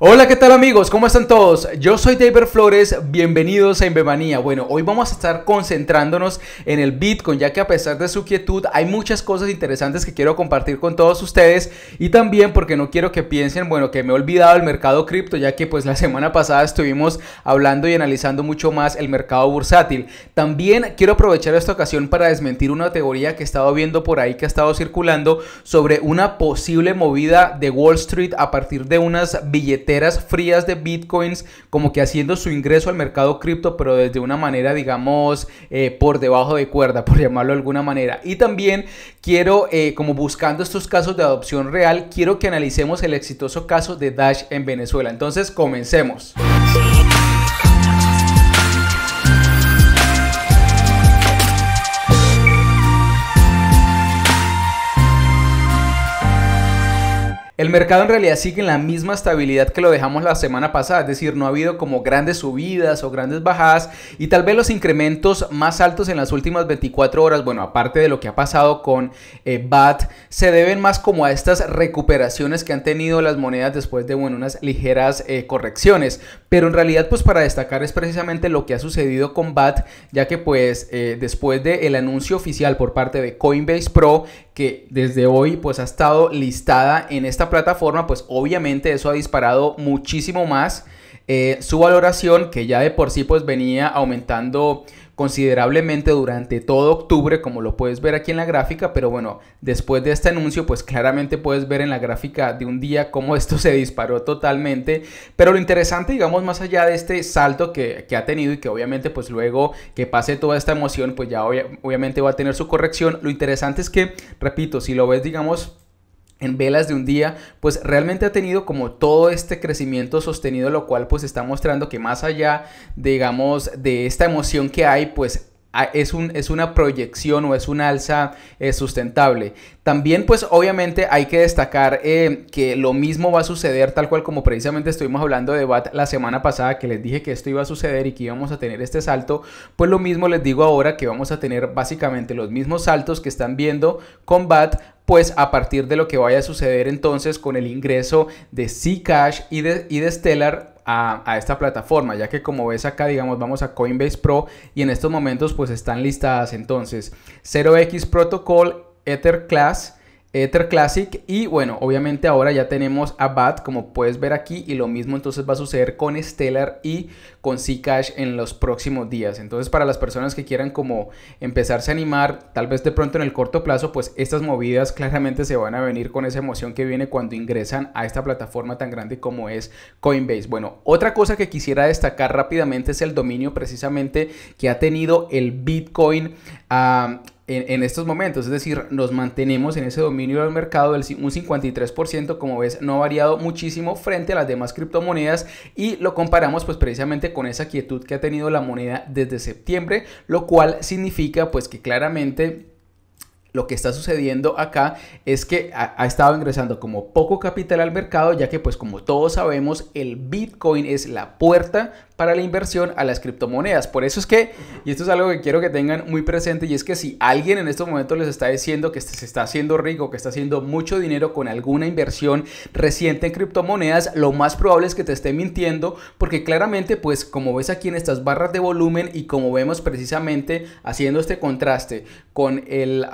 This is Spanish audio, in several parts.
Hola, ¿qué tal amigos? ¿Cómo están todos? Yo soy David Flores, bienvenidos a Inbebanía. Bueno, hoy vamos a estar concentrándonos en el Bitcoin, ya que a pesar de su quietud hay muchas cosas interesantes que quiero compartir con todos ustedes y también porque no quiero que piensen, bueno, que me he olvidado del mercado cripto, ya que pues la semana pasada estuvimos hablando y analizando mucho más el mercado bursátil. También quiero aprovechar esta ocasión para desmentir una teoría que he estado viendo por ahí, que ha estado circulando sobre una posible movida de Wall Street a partir de unas billetes frías de bitcoins, como que haciendo su ingreso al mercado cripto, pero desde una manera, digamos, eh, por debajo de cuerda, por llamarlo de alguna manera. Y también quiero, eh, como buscando estos casos de adopción real, quiero que analicemos el exitoso caso de Dash en Venezuela. Entonces, comencemos. El mercado en realidad sigue en la misma estabilidad que lo dejamos la semana pasada, es decir, no ha habido como grandes subidas o grandes bajadas y tal vez los incrementos más altos en las últimas 24 horas, bueno, aparte de lo que ha pasado con eh, BAT, se deben más como a estas recuperaciones que han tenido las monedas después de, bueno, unas ligeras eh, correcciones. Pero en realidad, pues para destacar es precisamente lo que ha sucedido con BAT, ya que pues eh, después del anuncio oficial por parte de Coinbase Pro, que desde hoy pues ha estado listada en esta plataforma, pues obviamente eso ha disparado muchísimo más eh, su valoración, que ya de por sí pues venía aumentando considerablemente durante todo octubre, como lo puedes ver aquí en la gráfica, pero bueno, después de este anuncio, pues claramente puedes ver en la gráfica de un día cómo esto se disparó totalmente, pero lo interesante, digamos, más allá de este salto que, ha tenido y que obviamente pues luego que pase toda esta emoción, pues ya obviamente va a tener su corrección, lo interesante es que, repito, si lo ves, digamos, en velas de un día, pues realmente ha tenido como todo este crecimiento sostenido, lo cual pues está mostrando que más allá, digamos, de esta emoción que hay, pues es, un, es una proyección o es un alza eh, sustentable. También pues obviamente hay que destacar eh, que lo mismo va a suceder tal cual como precisamente estuvimos hablando de BAT la semana pasada que les dije que esto iba a suceder y que íbamos a tener este salto, pues lo mismo les digo ahora que vamos a tener básicamente los mismos saltos que están viendo con BAT pues a partir de lo que vaya a suceder entonces con el ingreso de Zcash y y de Stellar a, esta plataforma, ya que como ves acá, digamos, vamos a Coinbase Pro y en estos momentos pues están listadas entonces 0x Protocol, Ether Class, Ether Classic y bueno, obviamente ahora ya tenemos a BAT como puedes ver aquí y lo mismo entonces va a suceder con Stellar y con Zcash en los próximos días. Entonces para las personas que quieran como empezarse a animar, tal vez de pronto en el corto plazo, pues estas movidas claramente se van a venir con esa emoción que viene cuando ingresan a esta plataforma tan grande como es Coinbase. Bueno, otra cosa que quisiera destacar rápidamente es el dominio precisamente que ha tenido el Bitcoin. a ah, en, estos momentos, es decir, nos mantenemos en ese dominio del mercado del un 53%, como ves, no ha variado muchísimo frente a las demás criptomonedas y lo comparamos pues precisamente con esa quietud que ha tenido la moneda desde septiembre, lo cual significa pues que claramente lo que está sucediendo acá es que ha, estado ingresando como poco capital al mercado, ya que pues como todos sabemos, el Bitcoin es la puerta para la inversión a las criptomonedas. Por eso es que, y esto es algo que quiero que tengan muy presente, y es que si alguien en estos momentos les está diciendo que se está haciendo rico, que está haciendo mucho dinero con alguna inversión reciente en criptomonedas, lo más probable es que te esté mintiendo, porque claramente pues como ves aquí en estas barras de volumen y como vemos precisamente haciendo este contraste con el,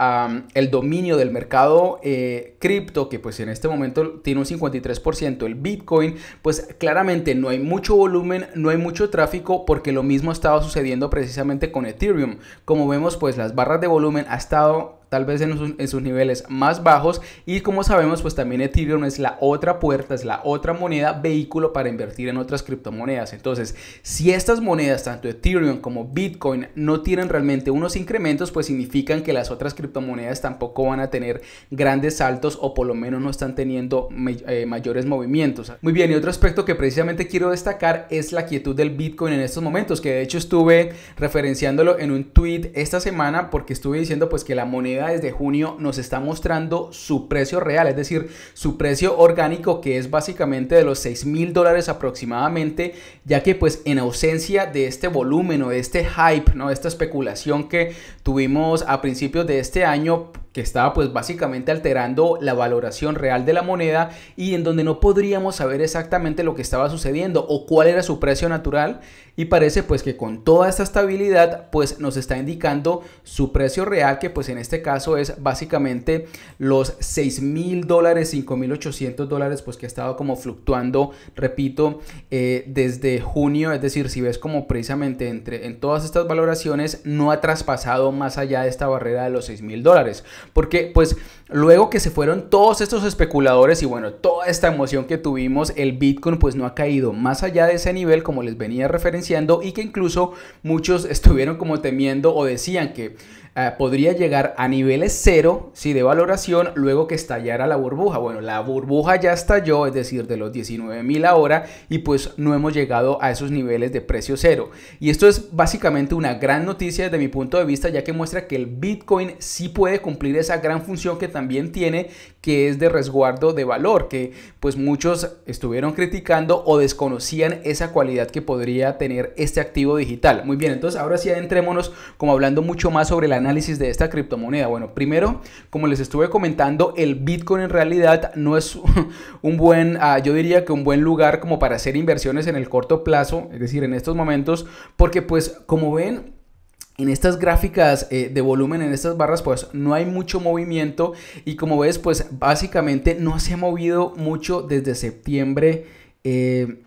dominio del mercado eh, cripto, que pues en este momento tiene un 53%, el Bitcoin, pues claramente no hay mucho volumen, no hay mucho tráfico, porque lo mismo ha estado sucediendo precisamente con Ethereum. Como vemos, pues las barras de volumen ha estado tal vez en, sus, niveles más bajos y como sabemos pues también Ethereum es la otra puerta, es la otra moneda vehículo para invertir en otras criptomonedas. Entonces, si estas monedas, tanto Ethereum como Bitcoin, no tienen realmente unos incrementos, pues significan que las otras criptomonedas tampoco van a tener grandes saltos o por lo menos no están teniendo eh, mayores movimientos. Muy bien, y otro aspecto que precisamente quiero destacar es la quietud del Bitcoin en estos momentos, que de hecho estuve referenciándolo en un tweet esta semana porque estuve diciendo pues que la moneda desde junio nos está mostrando su precio real, es decir, su precio orgánico que es básicamente de los 6 mil dólares aproximadamente, ya que pues en ausencia de este volumen o de este hype, ¿no? esta especulación que tuvimos a principios de este año, que estaba pues básicamente alterando la valoración real de la moneda y en donde no podríamos saber exactamente lo que estaba sucediendo o cuál era su precio natural, y parece pues que con toda esta estabilidad pues nos está indicando su precio real que pues en este caso es básicamente los 6 mil dólares, 5 mil 800 dólares pues que ha estado como fluctuando repito eh, desde junio es decir si ves como precisamente entre en todas estas valoraciones no ha traspasado más allá de esta barrera de los 6 mil dólares porque pues luego que se fueron todos estos especuladores y bueno toda esta emoción que tuvimos el Bitcoin pues no ha caído más allá de ese nivel como les venía referenciando y que incluso muchos estuvieron como temiendo o decían que eh, podría llegar a niveles cero si de valoración luego que estallara la burbuja. Bueno, la burbuja ya estalló, es decir, de los 19 mil ahora y pues no hemos llegado a esos niveles de precio cero. Y esto es básicamente una gran noticia desde mi punto de vista ya que muestra que el Bitcoin sí puede cumplir esa gran función que también tiene que es de resguardo de valor, que pues muchos estuvieron criticando o desconocían esa cualidad que podría tener este activo digital. Muy bien, entonces ahora sí adentrémonos como hablando mucho más sobre la análisis de esta criptomoneda? Bueno, primero, como les estuve comentando, el Bitcoin en realidad no es un buen, ah, yo diría que un buen lugar como para hacer inversiones en el corto plazo, es decir, en estos momentos, porque pues como ven, en estas gráficas eh, de volumen, en estas barras, pues no hay mucho movimiento y como ves, pues básicamente no se ha movido mucho desde septiembre. Eh,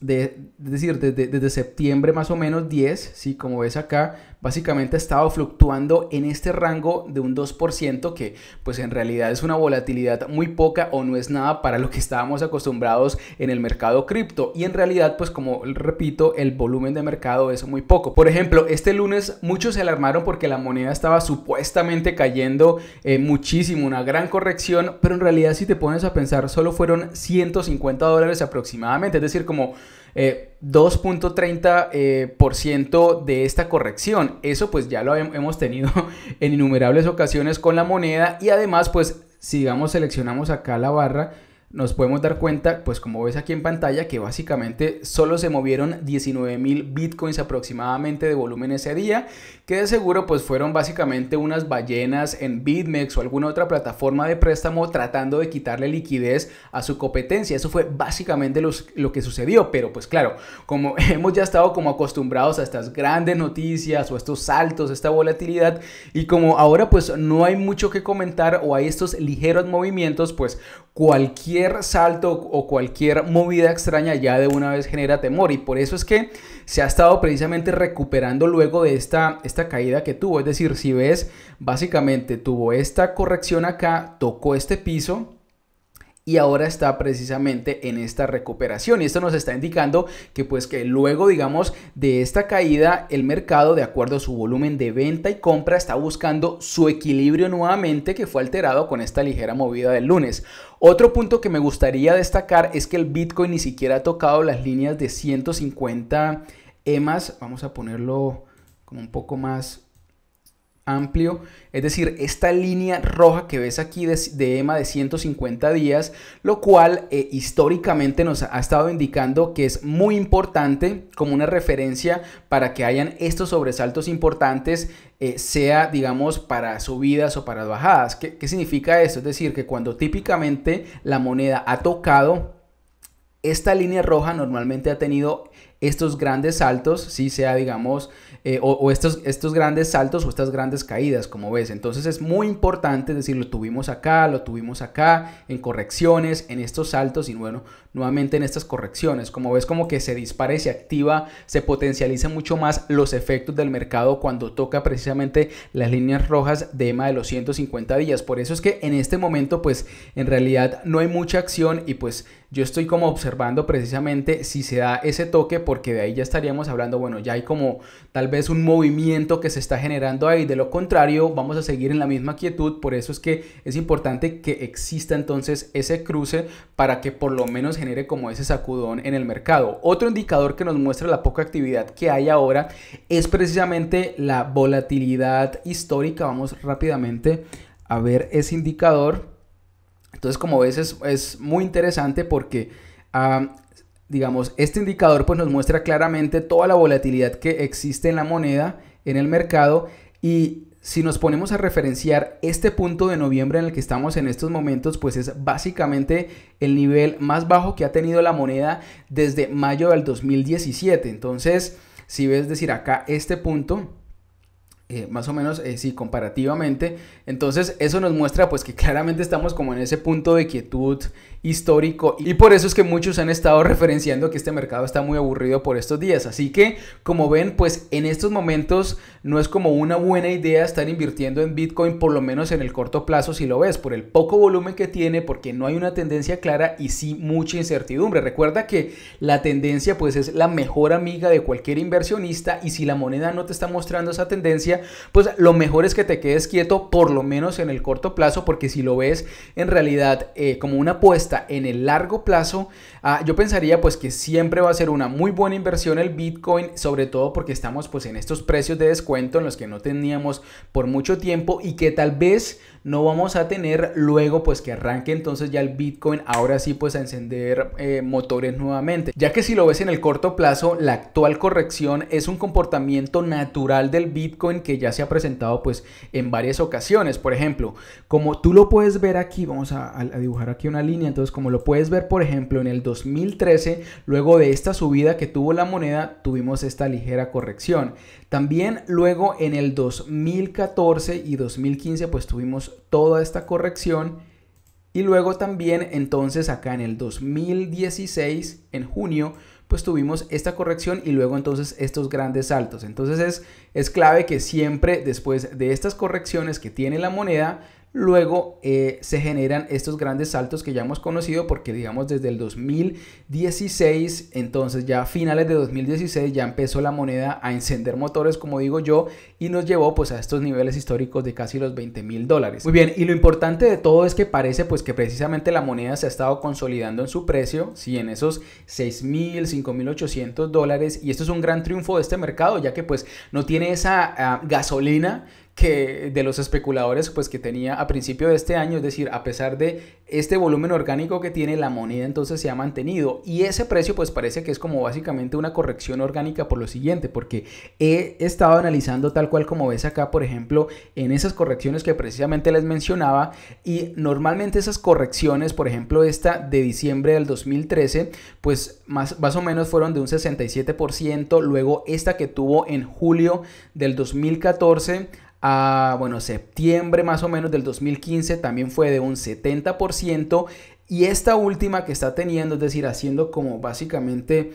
de, decir, desde, septiembre más o menos 10, ¿sí? como ves acá, básicamente ha estado fluctuando en este rango de un 2%, que pues en realidad es una volatilidad muy poca o no es nada para lo que estábamos acostumbrados en el mercado cripto. Y en realidad, pues como repito, el volumen de mercado es muy poco. Por ejemplo, este lunes muchos se alarmaron porque la moneda estaba supuestamente cayendo eh, muchísimo, una gran corrección, pero en realidad si te pones a pensar, solo fueron 150 dólares aproximadamente, es decir, como 2.30% eh, eh, de esta corrección. Eso pues ya lo hemos tenido en innumerables ocasiones con la moneda y además pues si digamos seleccionamos acá la barra, nos podemos dar cuenta, pues como ves aquí en pantalla, que básicamente solo se movieron 19 mil bitcoins aproximadamente de volumen ese día, que de seguro pues fueron básicamente unas ballenas en BitMEX o alguna otra plataforma de préstamo tratando de quitarle liquidez a su competencia. Eso fue básicamente lo que sucedió, pero pues claro, como hemos ya estado como acostumbrados a estas grandes noticias o estos saltos, esta volatilidad, y como ahora pues no hay mucho que comentar o hay estos ligeros movimientos, pues cualquier salto o cualquier movida extraña ya de una vez genera temor y por eso es que se ha estado precisamente recuperando luego de esta, esta caída que tuvo. Es decir, si ves, básicamente tuvo esta corrección acá, tocó este piso, y ahora está precisamente en esta recuperación y esto nos está indicando que pues que luego digamos de esta caída el mercado de acuerdo a su volumen de venta y compra está buscando su equilibrio nuevamente que fue alterado con esta ligera movida del lunes. Otro punto que me gustaría destacar es que el Bitcoin ni siquiera ha tocado las líneas de 150 EMAs, vamos a ponerlo como un poco más amplio, es decir, esta línea roja que ves aquí de, EMA de 150 días, lo cual eh, históricamente nos ha estado indicando que es muy importante como una referencia para que hayan estos sobresaltos importantes, eh, sea, digamos, para subidas o para bajadas. ¿Qué, ¿Qué significa esto? Es decir, que cuando típicamente la moneda ha tocado esta línea roja normalmente ha tenido estos grandes saltos, si sea, digamos, eh, o, estos, estos grandes saltos o estas grandes caídas, como ves. Entonces es muy importante decir, lo tuvimos acá, lo tuvimos acá, en correcciones, en estos saltos y bueno, nuevamente en estas correcciones. Como ves, como que se dispara se activa, se potencializa mucho más los efectos del mercado cuando toca precisamente las líneas rojas de EMA de los 150 días. Por eso es que en este momento, pues, en realidad no hay mucha acción y pues yo estoy como observando precisamente si se da ese toque porque de ahí ya estaríamos hablando, bueno, ya hay como tal vez un movimiento que se está generando ahí. De lo contrario, vamos a seguir en la misma quietud. Por eso es que es importante que exista entonces ese cruce para que por lo menos genere como ese sacudón en el mercado. Otro indicador que nos muestra la poca actividad que hay ahora es precisamente la volatilidad histórica. Vamos rápidamente a ver ese indicador. Entonces, como ves, es, es muy interesante porque, ah, digamos, este indicador pues, nos muestra claramente toda la volatilidad que existe en la moneda, en el mercado, y si nos ponemos a referenciar este punto de noviembre en el que estamos en estos momentos, pues es básicamente el nivel más bajo que ha tenido la moneda desde mayo del 2017. Entonces, si ves decir acá este punto, eh, más o menos, eh, sí, comparativamente. Entonces, eso nos muestra pues que claramente estamos como en ese punto de quietud histórico y por eso es que muchos han estado referenciando que este mercado está muy aburrido por estos días. Así que, como ven, pues en estos momentos no es como una buena idea estar invirtiendo en Bitcoin, por lo menos en el corto plazo si lo ves, por el poco volumen que tiene, porque no hay una tendencia clara y sí mucha incertidumbre. Recuerda que la tendencia pues es la mejor amiga de cualquier inversionista y si la moneda no te está mostrando esa tendencia, pues lo mejor es que te quedes quieto, por lo menos en el corto plazo, porque si lo ves en realidad eh, como una apuesta, en el largo plazo Ah, yo pensaría pues que siempre va a ser una muy buena inversión el Bitcoin, sobre todo porque estamos pues en estos precios de descuento en los que no teníamos por mucho tiempo y que tal vez no vamos a tener luego pues que arranque entonces ya el Bitcoin ahora sí pues a encender eh, motores nuevamente. Ya que si lo ves en el corto plazo, la actual corrección es un comportamiento natural del Bitcoin que ya se ha presentado pues en varias ocasiones. Por ejemplo, como tú lo puedes ver aquí, vamos a, a dibujar aquí una línea, entonces como lo puedes ver por ejemplo en el 2013, luego de esta subida que tuvo la moneda, tuvimos esta ligera corrección. También luego en el 2014 y 2015, pues tuvimos toda esta corrección. Y luego también entonces acá en el 2016, en junio, pues tuvimos esta corrección y luego entonces estos grandes saltos. Entonces es, es clave que siempre después de estas correcciones que tiene la moneda, Luego eh, se generan estos grandes saltos que ya hemos conocido porque digamos desde el 2016, entonces ya a finales de 2016 ya empezó la moneda a encender motores como digo yo y nos llevó pues a estos niveles históricos de casi los 20 mil dólares. Muy bien, y lo importante de todo es que parece pues que precisamente la moneda se ha estado consolidando en su precio, sí, en esos 6 mil, 5 mil 800 dólares y esto es un gran triunfo de este mercado ya que pues no tiene esa ah, gasolina que de los especuladores pues que tenía a principio de este año, es decir, a pesar de este volumen orgánico que tiene la moneda entonces se ha mantenido y ese precio pues parece que es como básicamente una corrección orgánica por lo siguiente, porque he estado analizando tal cual como ves acá, por ejemplo, en esas correcciones que precisamente les mencionaba y normalmente esas correcciones, por ejemplo, esta de diciembre del 2013, pues más, más o menos fueron de un 67%, luego esta que tuvo en julio del 2014 a, bueno, septiembre más o menos del 2015 también fue de un 70%. Y esta última que está teniendo, es decir, haciendo como básicamente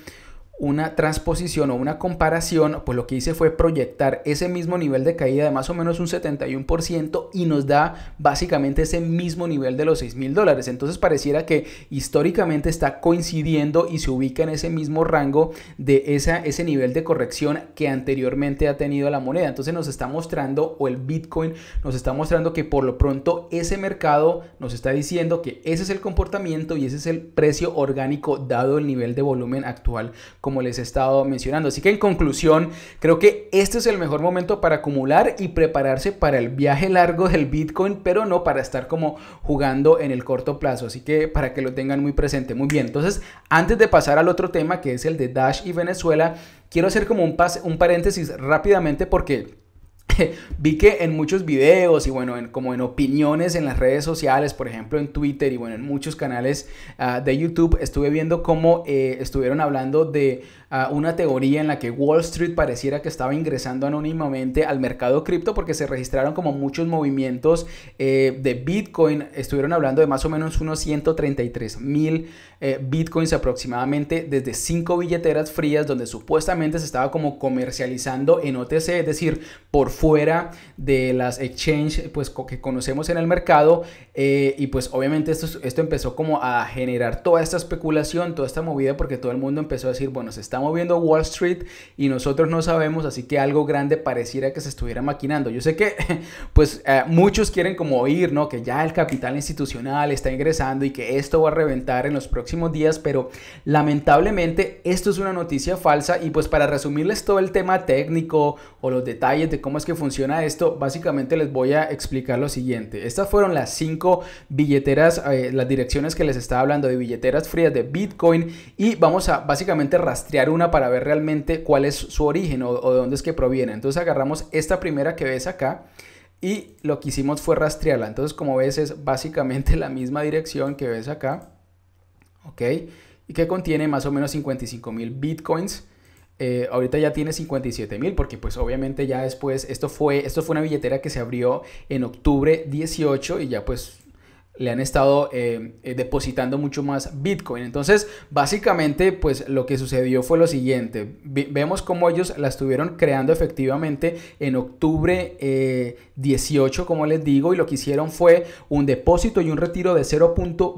una transposición o una comparación, pues lo que hice fue proyectar ese mismo nivel de caída de más o menos un 71% y nos da básicamente ese mismo nivel de los 6 mil dólares. Entonces pareciera que históricamente está coincidiendo y se ubica en ese mismo rango de esa, ese nivel de corrección que anteriormente ha tenido la moneda. Entonces nos está mostrando, o el Bitcoin nos está mostrando que por lo pronto ese mercado nos está diciendo que ese es el comportamiento y ese es el precio orgánico dado el nivel de volumen actual como les he estado mencionando. Así que en conclusión, creo que este es el mejor momento para acumular y prepararse para el viaje largo del Bitcoin, pero no para estar como jugando en el corto plazo. Así que para que lo tengan muy presente. Muy bien, entonces antes de pasar al otro tema que es el de Dash y Venezuela, quiero hacer como un, un paréntesis rápidamente porque vi que en muchos videos y bueno, en, como en opiniones en las redes sociales, por ejemplo en Twitter y bueno, en muchos canales ah, de YouTube, estuve viendo cómo eh, estuvieron hablando de una teoría en la que Wall Street pareciera que estaba ingresando anónimamente al mercado cripto porque se registraron como muchos movimientos eh, de Bitcoin. Estuvieron hablando de más o menos unos 133 mil eh, Bitcoins aproximadamente desde cinco billeteras frías donde supuestamente se estaba como comercializando en OTC, es decir, por fuera de las exchanges pues, que conocemos en el mercado eh, y pues obviamente esto, esto empezó como a generar toda esta especulación, toda esta movida, porque todo el mundo empezó a decir, bueno, se está moviendo Wall Street y nosotros no sabemos, así que algo grande pareciera que se estuviera maquinando. Yo sé que pues eh, muchos quieren como oír, ¿no? Que ya el capital institucional está ingresando y que esto va a reventar en los próximos días, pero lamentablemente esto es una noticia falsa y pues para resumirles todo el tema técnico o los detalles de cómo es que funciona esto, básicamente les voy a explicar lo siguiente. Estas fueron las cinco billeteras, eh, las direcciones que les estaba hablando de billeteras frías de Bitcoin y vamos a básicamente rastrear una para ver realmente cuál es su origen o, o de dónde es que proviene. Entonces agarramos esta primera que ves acá y lo que hicimos fue rastrearla. Entonces, como ves, es básicamente la misma dirección que ves acá, ¿ok? Y que contiene más o menos 55 mil bitcoins. Eh, ahorita ya tiene 57 mil porque pues obviamente ya después, esto fue, esto fue una billetera que se abrió en octubre 18 y ya pues le han estado em, eh, depositando mucho más Bitcoin. Entonces, básicamente, pues lo que sucedió fue lo siguiente. vemos cómo ellos la estuvieron creando efectivamente en octubre 18, eh, como les digo, y lo que hicieron fue un depósito y un retiro de 0.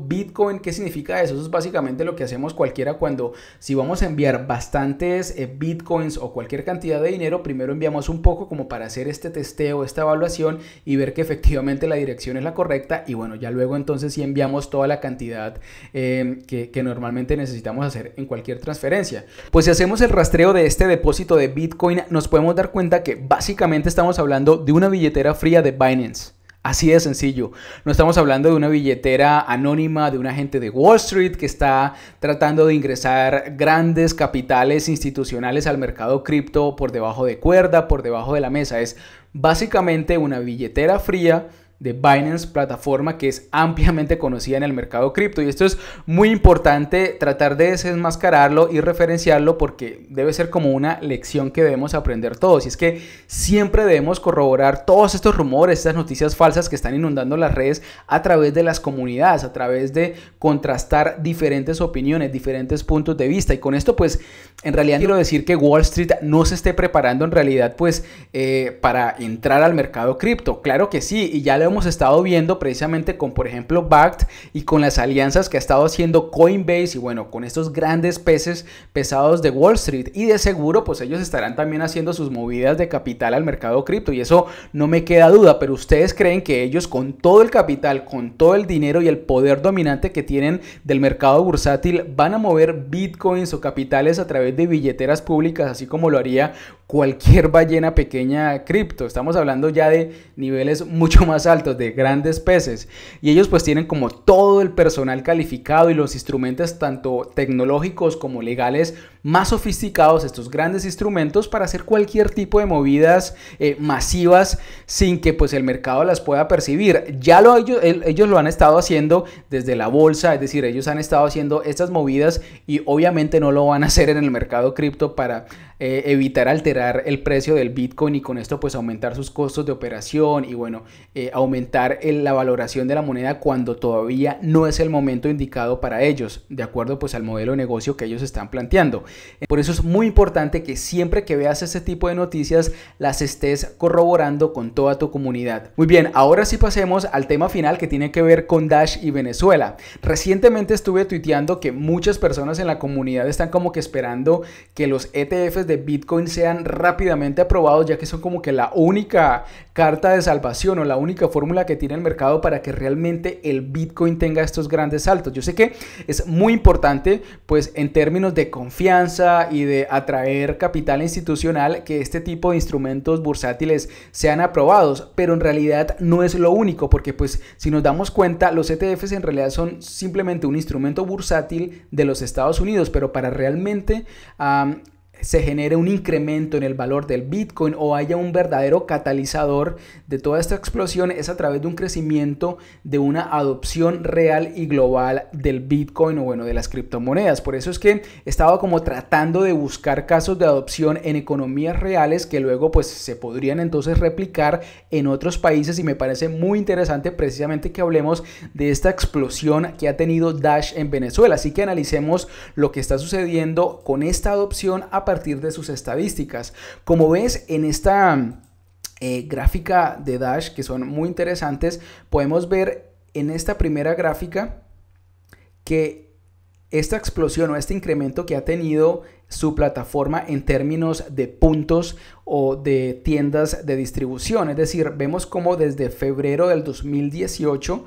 Bitcoin. ¿Qué significa eso? Eso es básicamente lo que hacemos cualquiera cuando si vamos a enviar bastantes eh, Bitcoins o cualquier cantidad de dinero, primero enviamos un poco como para hacer este testeo, esta evaluación y ver que efectivamente la dirección es la correcta y bueno, ya luego entonces si enviamos toda la cantidad em, que, que normalmente necesitamos hacer en cualquier transferencia. Pues si hacemos el rastreo de este depósito de Bitcoin, nos podemos dar cuenta que básicamente estamos hablando de una billetera fría de Binance. Así de sencillo. No estamos hablando de una billetera anónima de un agente de Wall Street que está tratando de ingresar grandes capitales institucionales al mercado cripto por debajo de cuerda, por debajo de la mesa. Es básicamente una billetera fría de Binance plataforma que es ampliamente conocida en el mercado cripto y esto es muy importante tratar de desenmascararlo y referenciarlo porque debe ser como una lección que debemos aprender todos y es que siempre debemos corroborar todos estos rumores, estas noticias falsas que están inundando las redes a través de las comunidades, a través de contrastar diferentes opiniones, diferentes puntos de vista y con esto pues en realidad quiero decir que Wall Street no se esté preparando en realidad pues eh, para entrar al mercado cripto, claro que sí y ya le hemos estado viendo precisamente con, por ejemplo, Bact y con las alianzas que ha estado haciendo Coinbase y bueno, con estos grandes peces pesados de Wall Street. Y de seguro, pues ellos estarán también haciendo sus movidas de capital al mercado cripto y eso no me queda duda, pero ustedes creen que ellos con todo el capital, con todo el dinero y el poder dominante que tienen del mercado bursátil, van a mover bitcoins o capitales a través de billeteras públicas, así como lo haría cualquier ballena pequeña cripto. Estamos hablando ya de niveles mucho más altos, de grandes peces. Y ellos pues tienen como todo el personal calificado y los instrumentos tanto tecnológicos como legales más sofisticados, estos grandes instrumentos para hacer cualquier tipo de movidas eh, masivas sin que pues el mercado las pueda percibir. Ya lo ellos, ellos lo han estado haciendo desde la bolsa, es decir, ellos han estado haciendo estas movidas y obviamente no lo van a hacer en el mercado cripto para eh, evitar alterar el precio del Bitcoin y con esto pues aumentar sus costos de operación y bueno, eh, aumentar la valoración de la moneda cuando todavía no es el momento indicado para ellos, de acuerdo pues al modelo de negocio que ellos están planteando. Por eso es muy importante que siempre que veas este tipo de noticias las estés corroborando con toda tu comunidad. Muy bien, ahora sí pasemos al tema final que tiene que ver con Dash y Venezuela. Recientemente estuve tuiteando que muchas personas en la comunidad están como que esperando que los ETFs de Bitcoin sean rápidamente aprobados ya que son como que la única carta de salvación o la única fórmula que tiene el mercado para que realmente el Bitcoin tenga estos grandes saltos. Yo sé que es muy importante pues en términos de confianza y de atraer capital institucional que este tipo de instrumentos bursátiles sean aprobados, pero en realidad no es lo único porque pues si nos damos cuenta los ETFs en realidad son simplemente un instrumento bursátil de los Estados Unidos, pero para realmente se genere un incremento en el valor del Bitcoin o haya un verdadero catalizador de toda esta explosión es a través de un crecimiento de una adopción real y global del Bitcoin o bueno de las criptomonedas. Por eso es que estaba como tratando de buscar casos de adopción en economías reales que luego pues se podrían entonces replicar en otros países y me parece muy interesante precisamente que hablemos de esta explosión que ha tenido Dash en Venezuela. Así que analicemos lo que está sucediendo con esta adopción a partir de sus estadísticas. Como ves en esta eh, gráfica de Dash, que son muy interesantes, podemos ver en esta primera gráfica que esta explosión o este incremento que ha tenido su plataforma en términos de puntos o de tiendas de distribución. Es decir, vemos como desde febrero del 2018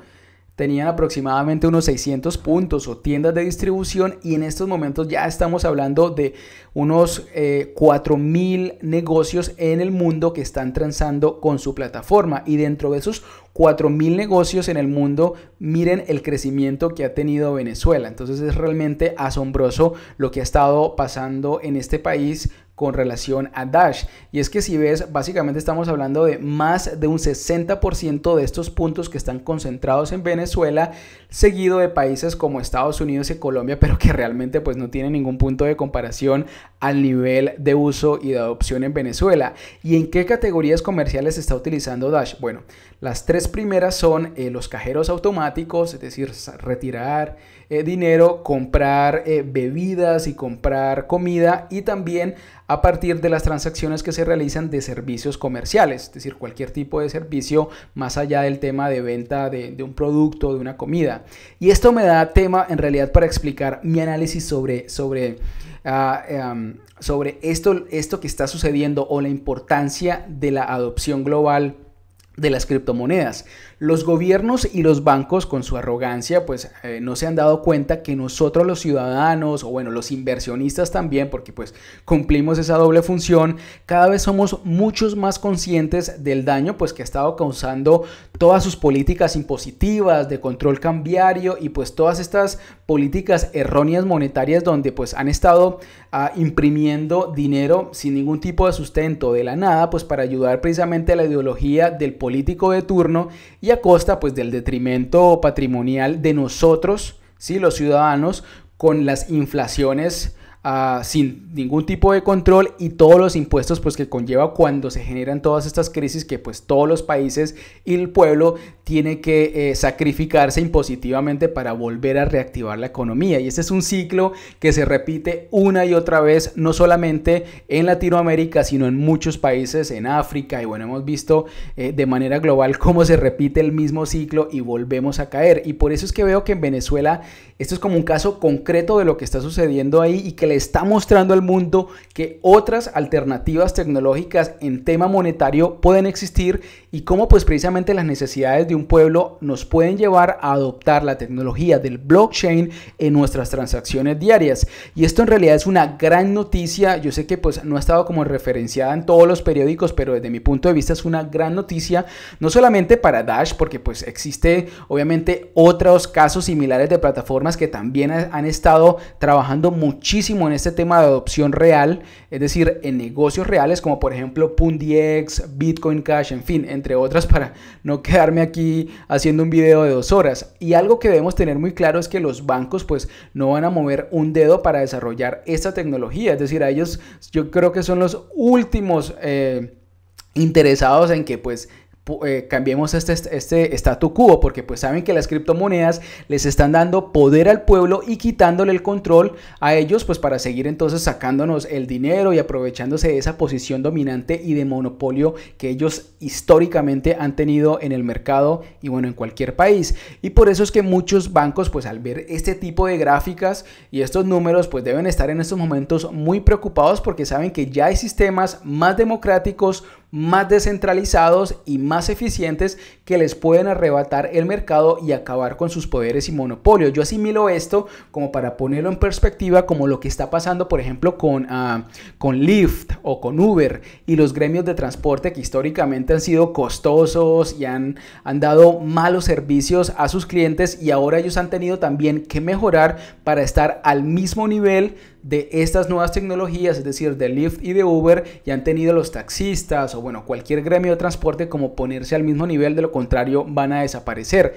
tenían aproximadamente unos 600 puntos o tiendas de distribución y en estos momentos ya estamos hablando de unos 4.000 eh, negocios en el mundo que están transando con su plataforma y dentro de esos 4.000 negocios en el mundo, miren el crecimiento que ha tenido Venezuela. Entonces es realmente asombroso lo que ha estado pasando en este país con relación a Dash. Y es que si ves, básicamente estamos hablando de más de un 60% de estos puntos que están concentrados en Venezuela, seguido de países como Estados Unidos y Colombia, pero que realmente pues no tienen ningún punto de comparación al nivel de uso y de adopción en Venezuela. ¿Y en qué categorías comerciales está utilizando Dash? Bueno, las tres primeras son eh, los cajeros automáticos, es decir, retirar eh, dinero, comprar eh, bebidas y comprar comida y también a partir de las transacciones que se realizan de servicios comerciales, es decir, cualquier tipo de servicio más allá del tema de venta de, un producto, de una comida. Y esto me da tema en realidad para explicar mi análisis sobre... sobre ah, em, sobre esto, esto que está sucediendo o la importancia de la adopción global de las criptomonedas. Los gobiernos y los bancos con su arrogancia pues eh, no se han dado cuenta que nosotros los ciudadanos o bueno los inversionistas también porque pues cumplimos esa doble función cada vez somos muchos más conscientes del daño pues que ha estado causando todas sus políticas impositivas de control cambiario y pues todas estas políticas erróneas monetarias donde pues han estado ah, imprimiendo dinero sin ningún tipo de sustento de la nada pues para ayudar precisamente a la ideología del político de turno y costa pues del detrimento patrimonial de nosotros, si los ciudadanos, con las inflaciones Ah, sin ningún tipo de control y todos los impuestos pues que conlleva cuando se generan todas estas crisis que pues todos los países y el pueblo tiene que eh, sacrificarse impositivamente para volver a reactivar la economía y este es un ciclo que se repite una y otra vez no solamente en Latinoamérica sino en muchos países en África y bueno hemos visto eh, de manera global cómo se repite el mismo ciclo y volvemos a caer y por eso es que veo que en Venezuela esto es como un caso concreto de lo que está sucediendo ahí y que está mostrando al mundo que otras alternativas tecnológicas en tema monetario pueden existir y cómo pues precisamente las necesidades de un pueblo nos pueden llevar a adoptar la tecnología del blockchain en nuestras transacciones diarias. Y esto en realidad es una gran noticia, yo sé que pues no ha estado como referenciada en todos los periódicos, pero desde mi punto de vista es una gran noticia, no solamente para Dash, porque pues existe obviamente otros casos similares de plataformas que también han estado trabajando muchísimo en este tema de adopción real, es decir, en negocios reales como por ejemplo Pundiex, Bitcoin Cash, en fin, entre otras para no quedarme aquí haciendo un video de dos horas. Y algo que debemos tener muy claro es que los bancos pues no van a mover un dedo para desarrollar esta tecnología, es decir, a ellos yo creo que son los últimos... Eh, interesados en que pues eh, cambiemos este, este statu quo, porque pues saben que las criptomonedas les están dando poder al pueblo y quitándole el control a ellos, pues para seguir entonces sacándonos el dinero y aprovechándose de esa posición dominante y de monopolio que ellos históricamente han tenido en el mercado y bueno, en cualquier país. Y por eso es que muchos bancos, pues al ver este tipo de gráficas y estos números, pues deben estar en estos momentos muy preocupados porque saben que ya hay sistemas más democráticos, más descentralizados y más eficientes que les pueden arrebatar el mercado y acabar con sus poderes y monopolios. Yo asimilo esto como para ponerlo en perspectiva como lo que está pasando, por ejemplo, con, ah, con Lyft o con Uber y los gremios de transporte que históricamente han sido costosos y han, han dado malos servicios a sus clientes y ahora ellos han tenido también que mejorar para estar al mismo nivel de estas nuevas tecnologías, es decir, de Lyft y de Uber, ya han tenido los taxistas o bueno, cualquier gremio de transporte como ponerse al mismo nivel, de lo contrario van a desaparecer.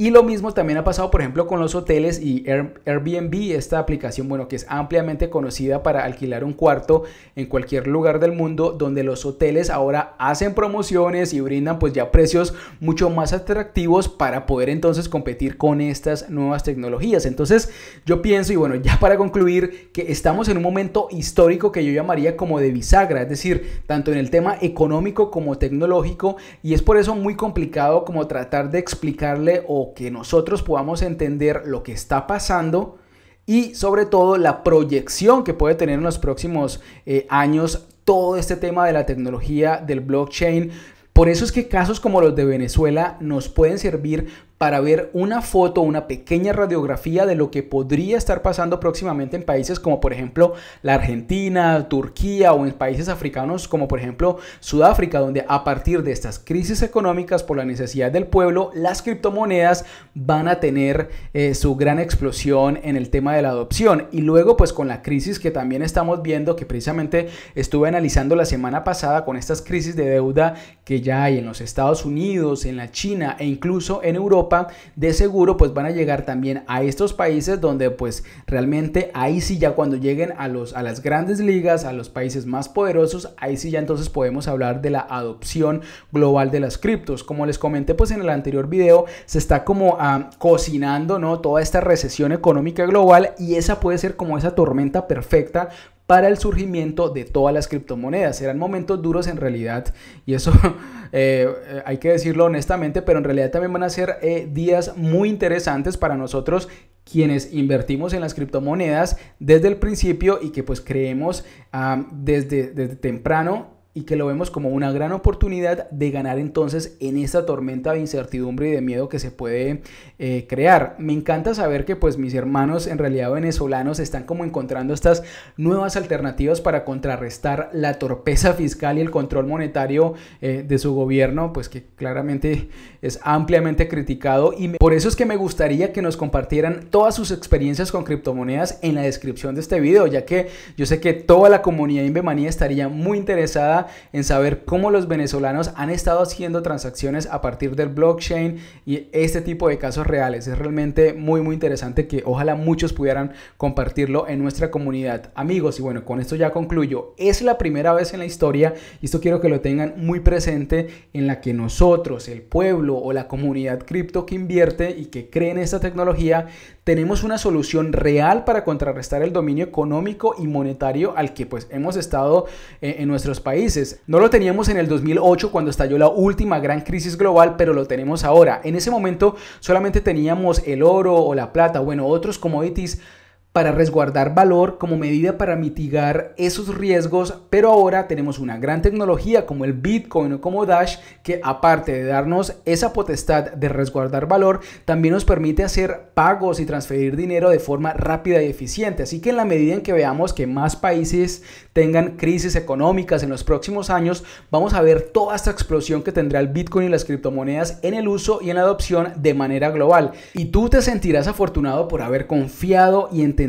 Y lo mismo también ha pasado, por ejemplo, con los hoteles y Airbnb, esta aplicación, bueno, que es ampliamente conocida para alquilar un cuarto en cualquier lugar del mundo, donde los hoteles ahora hacen promociones y brindan pues ya precios mucho más atractivos para poder entonces competir con estas nuevas tecnologías. Entonces, yo pienso, y bueno, ya para concluir, que estamos en un momento histórico que yo llamaría como de bisagra, es decir, tanto en el tema económico como tecnológico, y es por eso muy complicado como tratar de explicarle o que nosotros podamos entender lo que está pasando y sobre todo la proyección que puede tener en los próximos eh, años todo este tema de la tecnología del blockchain. Por eso es que casos como los de Venezuela nos pueden servir para ver una foto, una pequeña radiografía de lo que podría estar pasando próximamente en países como por ejemplo la Argentina, Turquía o en países africanos como por ejemplo Sudáfrica, donde a partir de estas crisis económicas por la necesidad del pueblo, las criptomonedas van a tener eh, su gran explosión en el tema de la adopción. Y luego pues con la crisis que también estamos viendo, que precisamente estuve analizando la semana pasada con estas crisis de deuda que ya hay en los Estados Unidos, en la China e incluso en Europa, de seguro pues van a llegar también a estos países donde pues realmente ahí sí ya cuando lleguen a, los, a las grandes ligas, a los países más poderosos, ahí sí ya entonces podemos hablar de la adopción global de las criptos. Como les comenté pues en el anterior video, se está como ah, cocinando ¿no? toda esta recesión económica global y esa puede ser como esa tormenta perfecta para el surgimiento de todas las criptomonedas. Eran momentos duros en realidad y eso eh, eh, hay que decirlo honestamente, pero en realidad también van a ser eh, días muy interesantes para nosotros quienes invertimos en las criptomonedas desde el principio y que pues creemos ah, desde temprano y que lo vemos como una gran oportunidad de ganar entonces en esta tormenta de incertidumbre y de miedo que se puede eh, crear. Me encanta saber que pues mis hermanos en realidad venezolanos están como encontrando estas nuevas alternativas para contrarrestar la torpeza fiscal y el control monetario eh, de su gobierno, pues que claramente es ampliamente criticado y por eso es que me gustaría que nos compartieran todas sus experiencias con criptomonedas en la descripción de este video, ya que yo sé que toda la comunidad inbemanía estaría muy interesada en saber cómo los venezolanos han estado haciendo transacciones a partir del blockchain y este tipo de casos reales. Es realmente muy, muy interesante que ojalá muchos pudieran compartirlo en nuestra comunidad. Amigos, y bueno, con esto ya concluyo. Es la primera vez en la historia, y esto quiero que lo tengan muy presente, en la que nosotros, el pueblo o la comunidad cripto que invierte y que cree en esta tecnología, tenemos una solución real para contrarrestar el dominio económico y monetario al que pues hemos estado eh, en nuestros países. No lo teníamos en el 2008 cuando estalló la última gran crisis global, pero lo tenemos ahora. En ese momento solamente teníamos el oro o la plata, bueno, otros commodities para resguardar valor como medida para mitigar esos riesgos, pero ahora tenemos una gran tecnología como el Bitcoin o como Dash que aparte de darnos esa potestad de resguardar valor, también nos permite hacer pagos y transferir dinero de forma rápida y eficiente. Así que en la medida en que veamos que más países tengan crisis económicas en los próximos años, vamos a ver toda esta explosión que tendrá el Bitcoin y las criptomonedas en el uso y en la adopción de manera global. Y tú te sentirás afortunado por haber confiado y entendido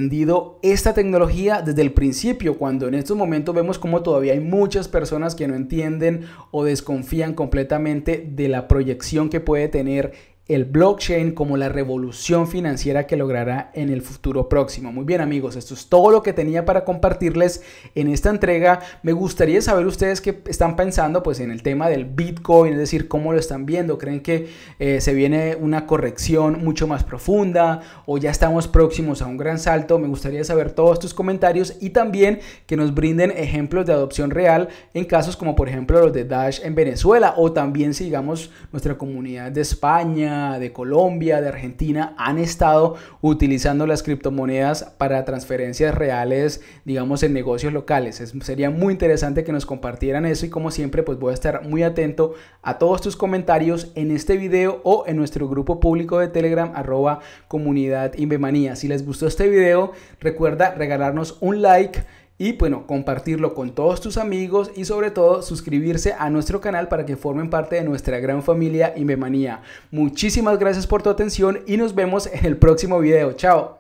esta tecnología desde el principio, cuando en estos momentos vemos como todavía hay muchas personas que no entienden o desconfían completamente de la proyección que puede tener el blockchain como la revolución financiera que logrará en el futuro próximo. Muy bien amigos, esto es todo lo que tenía para compartirles en esta entrega. Me gustaría saber ustedes qué están pensando pues en el tema del Bitcoin, es decir, cómo lo están viendo. ¿Creen que eh, se viene una corrección mucho más profunda o ya estamos próximos a un gran salto? Me gustaría saber todos tus comentarios y también que nos brinden ejemplos de adopción real en casos como por ejemplo los de Dash en Venezuela o también sigamos nuestra comunidad de España de Colombia, de Argentina, han estado utilizando las criptomonedas para transferencias reales, digamos, en negocios locales. sería muy interesante que nos compartieran eso y como siempre, pues voy a estar muy atento a todos tus comentarios en este video o en nuestro grupo público de Telegram, arroba comunidad Invemanía. Si les gustó este video, recuerda regalarnos un like y bueno, compartirlo con todos tus amigos y sobre todo suscribirse a nuestro canal para que formen parte de nuestra gran familia Invemanía. Muchísimas gracias por tu atención y nos vemos en el próximo video. Chao.